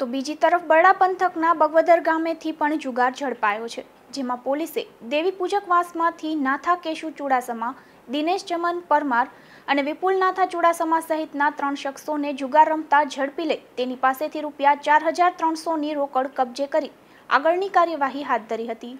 તો બીજી તરફ બરડા પંથકના બગવદર ગામેથી પણ જુગાર ઝડપાયો છે જેમાં પોલીસે દેવી પૂજક નાથા કેશુ ચુડાસમા દિનેશ ચમન પરમાર અને વિપુલ નાથા ચુડાસમા સહિતના ત્રણ શખ્સોને જુગાર રમતા ઝડપી લઈ તેની પાસેથી રૂપિયા ચાર હજાર ત્રણસોની રોકડ કબજે કરી આગળની કાર્યવાહી હાથ ધરી હતી